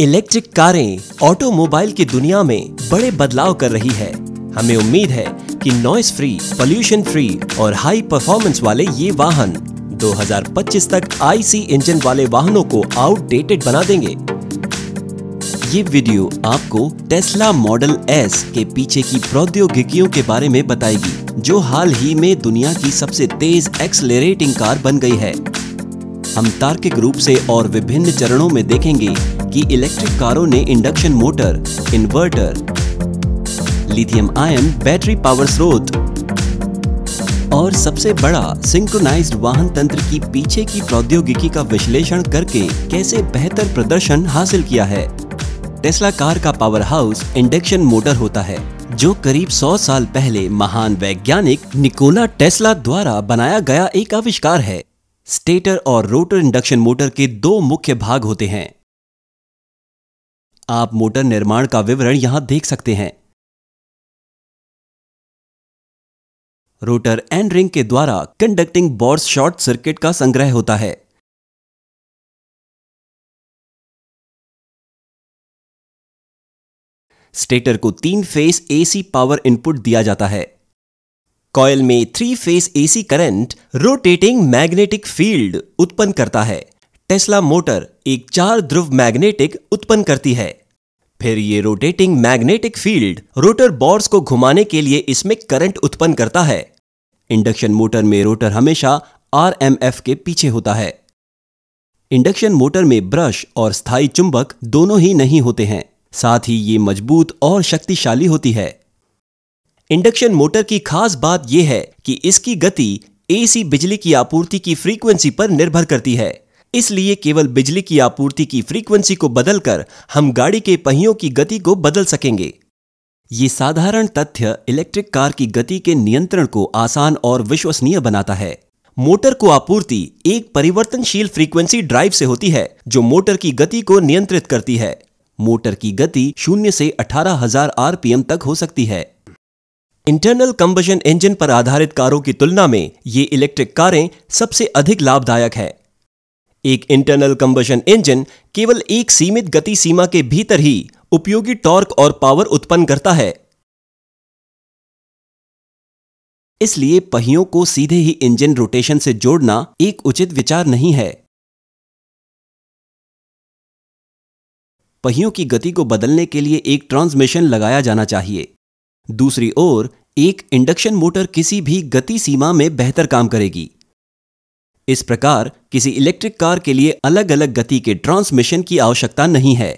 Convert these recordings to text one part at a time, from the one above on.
Electric कारें automobile की दुनिया में बड़े बदलाव कर रही है हमें उम्मीद है कि नॉइस फ्री पॉल्यूशन फ्री और हाई परफॉर्मेंस वाले ये वाहन 2025 तक आईसी इंजन वाले वाहनों को आउटडेटेड बना देंगे ये वीडियो आपको टेस्ला मॉडल एस के पीछे की प्रौद्योगिकियों के बारे में बताएगी जो हाल ही में दुनिया की सबसे तेज एक्सलेरेटिंग कार बन गई है हम तार्किक रूप से और विभिन्न चरणों में देखेंगे कि इलेक्ट्रिक कारों ने induction motor inverter lithium ion battery power स्रोत और सबसे बड़ा सिंक्रोनाइज्ड वाहन तंत्र की पीछे की प्रौद्योगिकी का विश्लेषण करके कैसे बेहतर प्रदर्शन हासिल किया है टेस्ला कार का पावर हाउस इंडक्शन मोटर होता है जो करीब 100 साल पहले महान वैज्ञानिक निकोला टेस्ला द्वारा बनाया गया एक आविष्कार है स्टेटर और रोटर इंडक्शन मोटर के दो मुख्य भाग होते हैं आप मोटर निर्माण का विवरण यहां देख सकते हैं रोटर एंड रिंग के द्वारा कंडक्टिंग बॉर्स शॉर्ट सर्किट का संग्रह होता है स्टेटर को तीन फेस एसी पावर इनपुट दिया जाता है कॉयल में three phase AC current rotating magnetic field उत्पन्न करता है टेस्ला मोटर एक चार ध्रुव मैग्नेटिक उत्पन्न करती है फिर ये rotating magnetic field rotor bars को घुमाने के लिए इसमें करंट उत्पन्न करता है इंडक्शन मोटर में रोटर हमेशा आरएमएफ के पीछे होता है इंडक्शन मोटर में ब्रश और स्थायी चुंबक दोनों ही नहीं होते हैं साथ ही ये मजबूत और शक्तिशाली होती है इंडक्शन मोटर की खास बात यह है कि इसकी गति एसी बिजली की आपूर्ति की फ्रीक्वेंसी पर निर्भर करती है इसलिए केवल बिजली की आपूर्ति की फ्रीक्वेंसी को बदलकर हम गाड़ी के पहियों की गति को बदल सकेंगे ये साधारण तथ्य इलेक्ट्रिक कार की गति के नियंत्रण को आसान और विश्वसनीय बनाता है मोटर को आपूर्ति एक परिवर्तनशील फ्रीक्वेंसी ड्राइव से होती है जो मोटर की गति को नियंत्रित करती है मोटर की गति शून्य से अठारह हजार आरपीएम तक हो सकती है इंटरनल कंबशन इंजन पर आधारित कारों की तुलना में ये इलेक्ट्रिक कारें सबसे अधिक लाभदायक है एक इंटरनल कंबशन इंजन केवल एक सीमित गति सीमा के भीतर ही उपयोगी टॉर्क और पावर उत्पन्न करता है इसलिए पहियों को सीधे ही इंजन रोटेशन से जोड़ना एक उचित विचार नहीं है पहियों की गति को बदलने के लिए एक ट्रांसमिशन लगाया जाना चाहिए दूसरी ओर एक इंडक्शन मोटर किसी भी गति सीमा में बेहतर काम करेगी इस प्रकार किसी इलेक्ट्रिक कार के लिए अलग अलग गति के ट्रांसमिशन की आवश्यकता नहीं है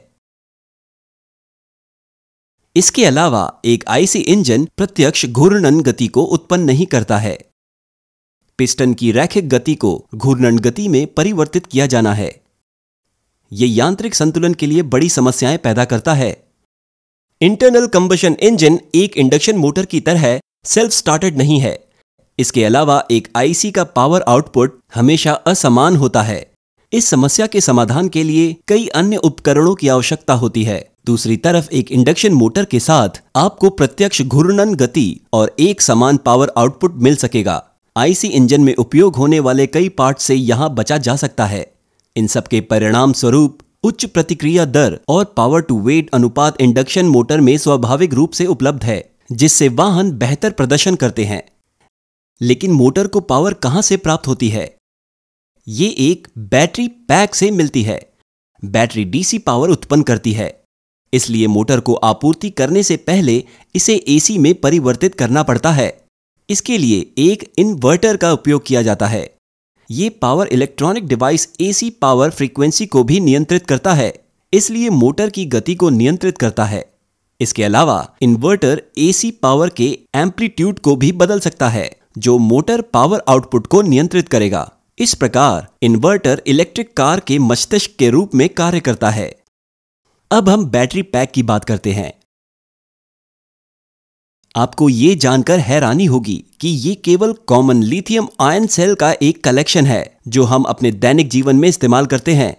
इसके अलावा एक आईसी इंजन प्रत्यक्ष घूर्णन गति को उत्पन्न नहीं करता है पिस्टन की रैखिक गति को घूर्णन गति में परिवर्तित किया जाना है यह यांत्रिक संतुलन के लिए बड़ी समस्याएं पैदा करता है इंटरनल कंबशन इंजन एक इंडक्शन मोटर की तरह सेल्फ स्टार्टेड नहीं है इसके अलावा एक आईसी का पावर आउटपुट हमेशा असमान होता है इस समस्या के समाधान के लिए कई अन्य उपकरणों की आवश्यकता होती है दूसरी तरफ एक इंडक्शन मोटर के साथ आपको प्रत्यक्ष घूर्णन गति और एक समान पावर आउटपुट मिल सकेगा आईसी इंजन में उपयोग होने वाले कई पार्ट से यहाँ बचा जा सकता है इन सब के परिणाम स्वरूप उच्च प्रतिक्रिया दर और पावर टू वेट अनुपात इंडक्शन मोटर में स्वाभाविक रूप से उपलब्ध है जिससे वाहन बेहतर प्रदर्शन करते हैं लेकिन मोटर को पावर कहां से प्राप्त होती है ये एक बैटरी पैक से मिलती है बैटरी डीसी पावर उत्पन्न करती है इसलिए मोटर को आपूर्ति करने से पहले इसे एसी में परिवर्तित करना पड़ता है इसके लिए एक इन्वर्टर का उपयोग किया जाता है ये power electronic device AC power frequency को भी नियंत्रित करता है इसलिए मोटर की गति को नियंत्रित करता है इसके अलावा इन्वर्टर एसी पावर के एम्पलीट्यूड को भी बदल सकता है जो मोटर पावर आउटपुट को नियंत्रित करेगा इस प्रकार इन्वर्टर इलेक्ट्रिक कार के मस्तिष्क के रूप में कार्य करता है अब हम बैटरी पैक की बात करते हैं आपको ये जानकर हैरानी होगी कि ये केवल कॉमन लिथियम आयन सेल का एक कलेक्शन है जो हम अपने दैनिक जीवन में इस्तेमाल करते हैं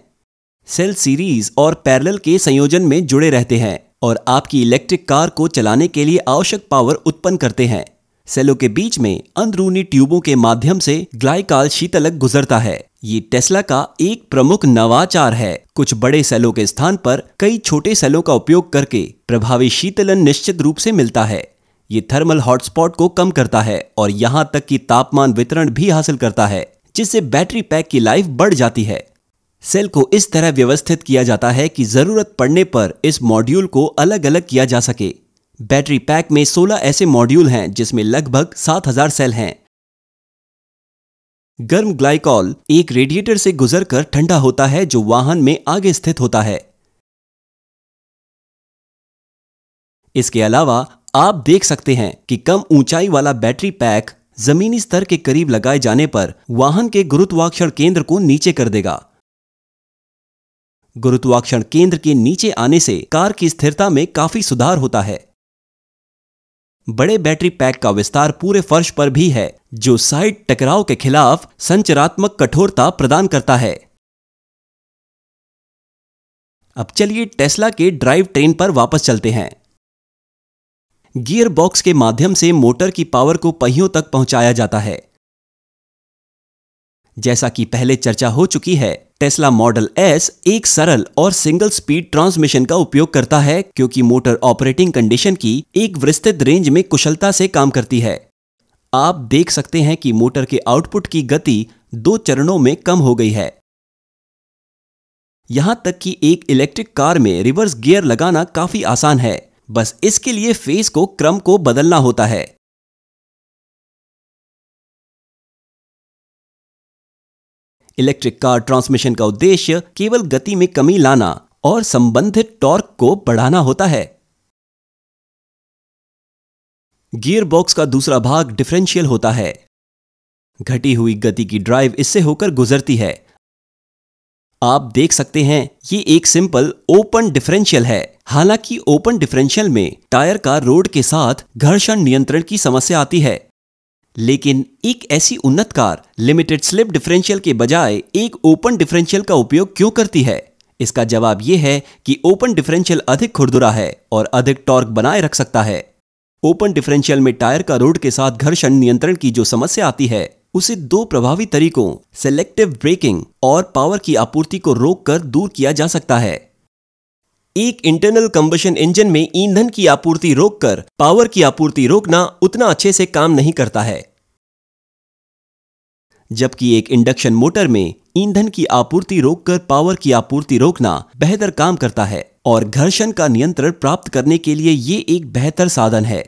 सेल सीरीज और पैरेलल के संयोजन में जुड़े रहते हैं और आपकी इलेक्ट्रिक कार को चलाने के लिए आवश्यक पावर उत्पन्न करते हैं सेलों के बीच में अंदरूनी ट्यूबों के माध्यम से ग्लाइकाल शीतलक गुजरता है ये टेस्ला का एक प्रमुख नवाचार है कुछ बड़े सेलों के स्थान पर कई छोटे सेलों का उपयोग करके प्रभावी शीतलन निश्चित रूप से मिलता है ये थर्मल हॉटस्पॉट को कम करता है और यहाँ तक कि तापमान वितरण भी हासिल करता है जिससे बैटरी पैक की लाइफ बढ़ जाती है सेल को इस तरह व्यवस्थित किया जाता है कि जरूरत पड़ने पर इस मॉड्यूल को अलग अलग किया जा सके बैटरी पैक में 16 ऐसे मॉड्यूल हैं जिसमें लगभग 7000 सेल हैं गर्म ग्लाइकॉल एक रेडिएटर से गुजरकर ठंडा होता है जो वाहन में आगे स्थित होता है इसके अलावा आप देख सकते हैं कि कम ऊंचाई वाला बैटरी पैक जमीनी स्तर के करीब लगाए जाने पर वाहन के गुरुत्वाकर्षण केंद्र को नीचे कर देगा गुरुत्वाकर्षण केंद्र के नीचे आने से कार की स्थिरता में काफी सुधार होता है बड़े बैटरी पैक का विस्तार पूरे फर्श पर भी है जो साइड टकराव के खिलाफ संचरात्मक कठोरता प्रदान करता है अब चलिए टेस्ला के ड्राइव ट्रेन पर वापस चलते हैं गियर बॉक्स के माध्यम से मोटर की पावर को पहियों तक पहुंचाया जाता है जैसा कि पहले चर्चा हो चुकी है टेस्ला मॉडल एस एक सरल और सिंगल स्पीड ट्रांसमिशन का उपयोग करता है क्योंकि मोटर ऑपरेटिंग कंडीशन की एक विस्तृत रेंज में कुशलता से काम करती है आप देख सकते हैं कि मोटर के आउटपुट की गति दो चरणों में कम हो गई है यहां तक कि एक इलेक्ट्रिक कार में रिवर्स गियर लगाना काफी आसान है बस इसके लिए फेस को क्रम को बदलना होता है इलेक्ट्रिक कार ट्रांसमिशन का उद्देश्य केवल गति में कमी लाना और संबंधित टॉर्क को बढ़ाना होता है गियर बॉक्स का दूसरा भाग डिफरेंशियल होता है घटी हुई गति की ड्राइव इससे होकर गुजरती है आप देख सकते हैं ये एक सिंपल ओपन डिफरेंशियल है हालांकि ओपन डिफरेंशियल में टायर का रोड के साथ घर्षण नियंत्रण की समस्या आती है लेकिन एक ऐसी उन्नत कार लिमिटेड स्लिप डिफरेंशियल के बजाय एक ओपन डिफरेंशियल का उपयोग क्यों करती है इसका जवाब यह है कि ओपन डिफरेंशियल अधिक खुरदुरा है और अधिक टॉर्क बनाए रख सकता है ओपन डिफरेंशियल में टायर का रोड के साथ घर्षण नियंत्रण की जो समस्या आती है उसे दो प्रभावी तरीकों सेलेक्टिव ब्रेकिंग और पावर की आपूर्ति को रोककर दूर किया जा सकता है एक इंटरनल कंबशन इंजन में ईंधन की आपूर्ति रोककर पावर की आपूर्ति रोकना उतना अच्छे से काम नहीं करता है जबकि एक इंडक्शन मोटर में ईंधन की आपूर्ति रोककर पावर की आपूर्ति रोकना बेहतर काम करता है और घर्षण का नियंत्रण प्राप्त करने के लिए ये एक बेहतर साधन है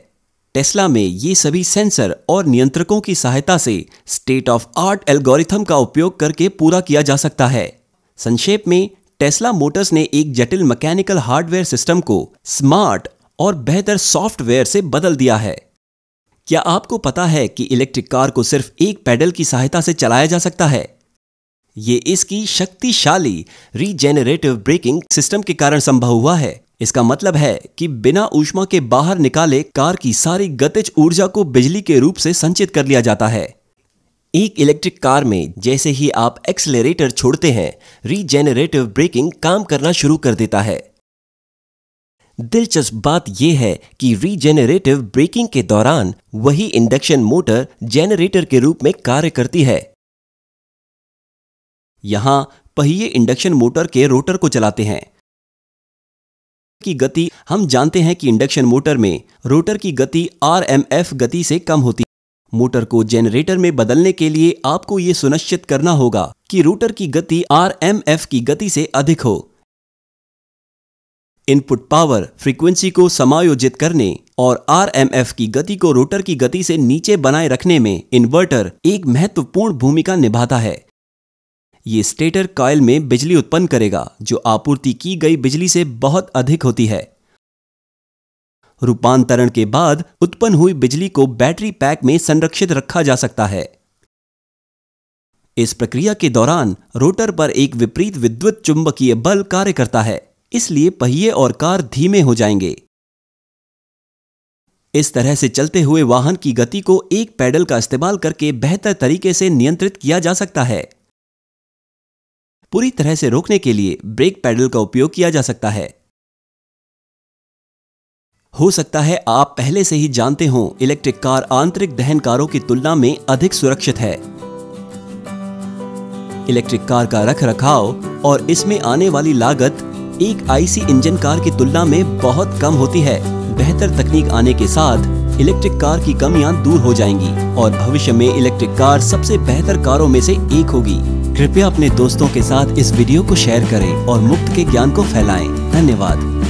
टेस्ला में ये सभी सेंसर और नियंत्रकों की सहायता से स्टेट ऑफ आर्ट एल्गोरिथम का उपयोग करके पूरा किया जा सकता है संक्षेप में टेस्ला मोटर्स ने एक जटिल मैकेनिकल हार्डवेयर सिस्टम को स्मार्ट और बेहतर सॉफ्टवेयर से बदल दिया है क्या आपको पता है कि इलेक्ट्रिक कार को सिर्फ एक पैडल की सहायता से चलाया जा सकता है ये इसकी शक्तिशाली रीजेनरेटिव ब्रेकिंग सिस्टम के कारण संभव हुआ है इसका मतलब है कि बिना ऊष्मा के बाहर निकाले कार की सारी गतिज ऊर्जा को बिजली के रूप से संचित कर लिया जाता है एक इलेक्ट्रिक कार में जैसे ही आप एक्सलेटर छोड़ते हैं रीजेनरेटिव ब्रेकिंग काम करना शुरू कर देता है दिलचस्प बात यह है कि रीजेनरेटिव ब्रेकिंग के दौरान वही इंडक्शन मोटर जेनरेटर के रूप में कार्य करती है यहां पहिए इंडक्शन मोटर के रोटर को चलाते हैं की गति हम जानते हैं कि इंडक्शन मोटर में रोटर की गति आरएमएफ गति से कम होती मोटर को जेनरेटर में बदलने के लिए आपको ये सुनिश्चित करना होगा कि रूटर की गति आर की गति से अधिक हो इनपुट पावर फ्रीक्वेंसी को समायोजित करने और आरएमएफ की गति को रोटर की गति से नीचे बनाए रखने में इन्वर्टर एक महत्वपूर्ण भूमिका निभाता है ये स्टेटर कॉयल में बिजली उत्पन्न करेगा जो आपूर्ति की गई बिजली से बहुत अधिक होती है रूपांतरण के बाद उत्पन्न हुई बिजली को बैटरी पैक में संरक्षित रखा जा सकता है इस प्रक्रिया के दौरान रोटर पर एक विपरीत विद्युत चुंबकीय बल कार्य करता है इसलिए पहिए और कार धीमे हो जाएंगे इस तरह से चलते हुए वाहन की गति को एक पैडल का इस्तेमाल करके बेहतर तरीके से नियंत्रित किया जा सकता है पूरी तरह से रोकने के लिए ब्रेक पैडल का उपयोग किया जा सकता है हो सकता है आप पहले से ही जानते हों इलेक्ट्रिक कार आंतरिक दहन कारों की तुलना में अधिक सुरक्षित है इलेक्ट्रिक कार का रख रखाव और इसमें आने वाली लागत एक आईसी इंजन कार की तुलना में बहुत कम होती है बेहतर तकनीक आने के साथ इलेक्ट्रिक कार की कमियां दूर हो जाएंगी और भविष्य में इलेक्ट्रिक कार सबसे बेहतर कारों में से एक होगी कृपया अपने दोस्तों के साथ इस वीडियो को शेयर करें और मुफ्त के ज्ञान को फैलाएं। धन्यवाद